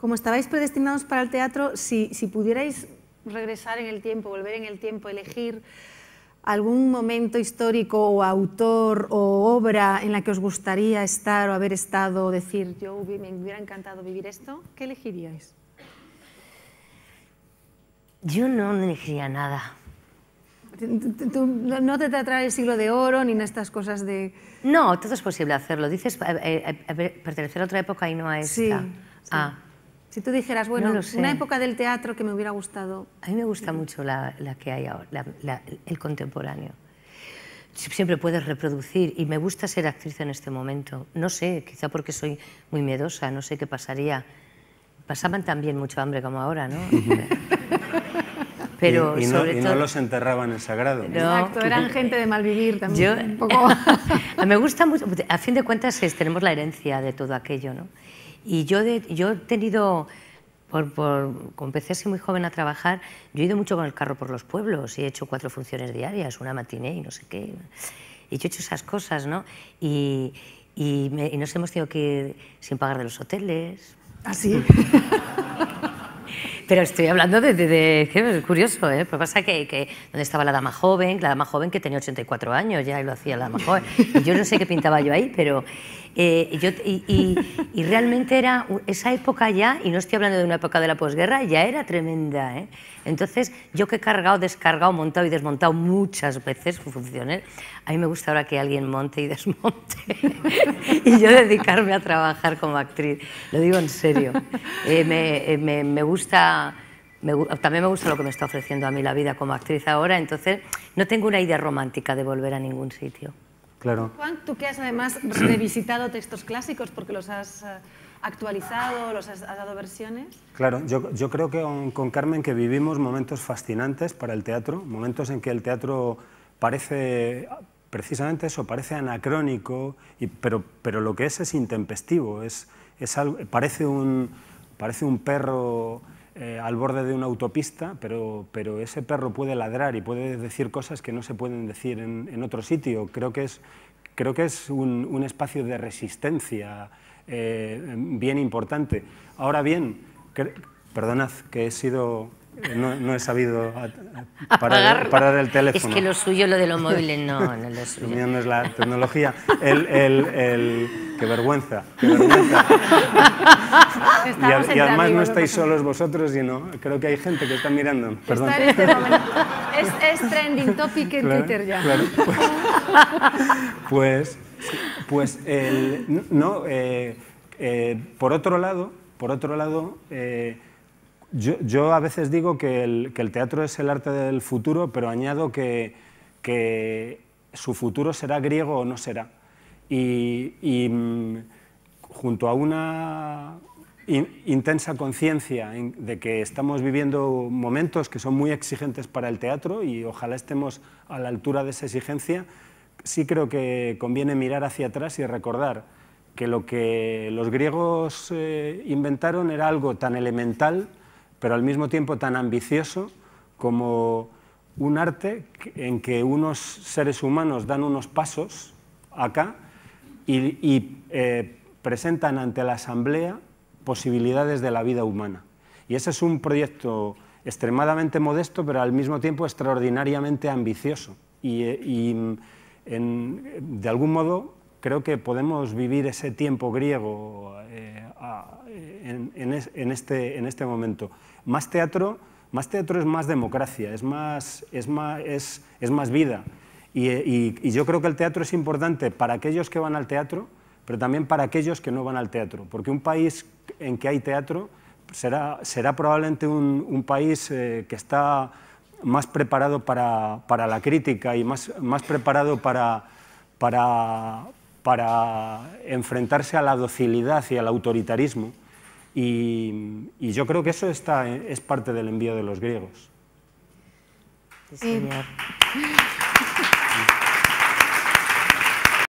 Como estabais predestinados para el teatro, si, pudierais regresar en el tiempo, volver en el tiempo, elegir algún momento histórico o autor o obra en la que os gustaría estar o haber estado decir, yo me hubiera encantado vivir esto, ¿qué elegiríais? Yo no elegiría nada. no te atrae el siglo de oro ni estas cosas de...? No, todo es posible hacerlo. Dices eh, eh, eh, pertenecer a otra época y no a esta. Sí, sí. Ah. Si tú dijeras, bueno, una época del teatro que me hubiera gustado. A mí me gusta mucho la, que hay ahora, el contemporáneo. Siempre puedes reproducir y me gusta ser actriz en este momento. No sé, quizá porque soy muy miedosa, no sé qué pasaría. Pasaban también mucho hambre como ahora, ¿no? Pero y, no, los enterraban en sagrado. No. Exacto, eran gente de vivir también. me gusta mucho, a fin de cuentas tenemos la herencia de todo aquello, ¿no? Y yo, yo he tenido, por, por, empecé así muy joven a trabajar, yo he ido mucho con el carro por los pueblos y he hecho cuatro funciones diarias, una matiné y no sé qué. Y yo he hecho esas cosas, ¿no? Y, y, y nos hemos tenido que ir sin pagar de los hoteles. ¿Ah, Pero estoy hablando de... de, es curioso, ¿eh? Pues pasa que, donde estaba la dama joven, la dama joven que tenía 84 años ya y lo hacía la dama joven. Y yo no sé qué pintaba yo ahí, pero... Eh, yo, y, realmente era esa época ya, y no estoy hablando de una época de la posguerra, ya era tremenda. ¿eh? Entonces, yo que he cargado, descargado, montado y desmontado muchas veces funciones, a mí me gusta ahora que alguien monte y desmonte y yo dedicarme a trabajar como actriz. Lo digo en serio. Eh, me, eh, me, me gusta también me gusta lo que me está ofreciendo a mí la vida como actriz ahora, entonces no tengo una idea romántica de volver a ningún sitio. Claro. Juan, tú que has además revisitado textos clásicos porque los has eh, actualizado, los has, dado versiones. Claro, yo, yo creo que con, Carmen que vivimos momentos fascinantes para el teatro, momentos en que el teatro parece precisamente eso, parece anacrónico, y, pero, pero lo que es es intempestivo, es, es parece, un, parece un perro eh, al borde de una autopista, pero, pero ese perro puede ladrar y puede decir cosas que no se pueden decir en, en otro sitio. Creo que es, creo que es un, un espacio de resistencia eh, bien importante. Ahora bien, perdonad que he sido eh, no, he sabido parar, parar, el teléfono. Es que lo suyo, lo de los móviles, no, no lo suyo. Lo mío no es la tecnología. El, el, el... ¡Qué vergüenza! ¡Qué vergüenza! y, además no estáis solos vosotros, no, creo que hay gente que está mirando. Perdón. Este es, trending topic en Twitter ya. pues, pues, no, eh, eh, por otro lado, por otro lado eh, yo, a veces digo que el, teatro es el arte del futuro, pero añado que, que su futuro será griego o no será. y mm, junto a una intensa conciencia de que estamos viviendo momentos que son muy exigentes para el teatro y ojalá estemos a la altura de esa exigencia, sí creo que conviene mirar hacia atrás y recordar que lo que los griegos eh, inventaron era algo tan elemental, pero al mismo tiempo tan ambicioso como un arte en que unos seres humanos dan unos pasos acá y, eh, presentan ante la asamblea posibilidades de la vida humana. Y ese es un proyecto extremadamente modesto, pero al mismo tiempo extraordinariamente ambicioso. Y, eh, de algún modo creo que podemos vivir ese tiempo griego eh, en, este, en este momento. Más teatro, más teatro es más democracia, es más, es es, más vida. Eh, y, y, yo creo que el teatro es importante para aquellos que van al teatro, pero también para aquellos que no van al teatro. Porque un país en que hay teatro, será, será probablemente un, país eh, que está más preparado para, la crítica y más, más preparado para, para, para, enfrentarse a la docilidad y al autoritarismo. Y, yo creo que eso está, es parte del envío de los griegos. Eh,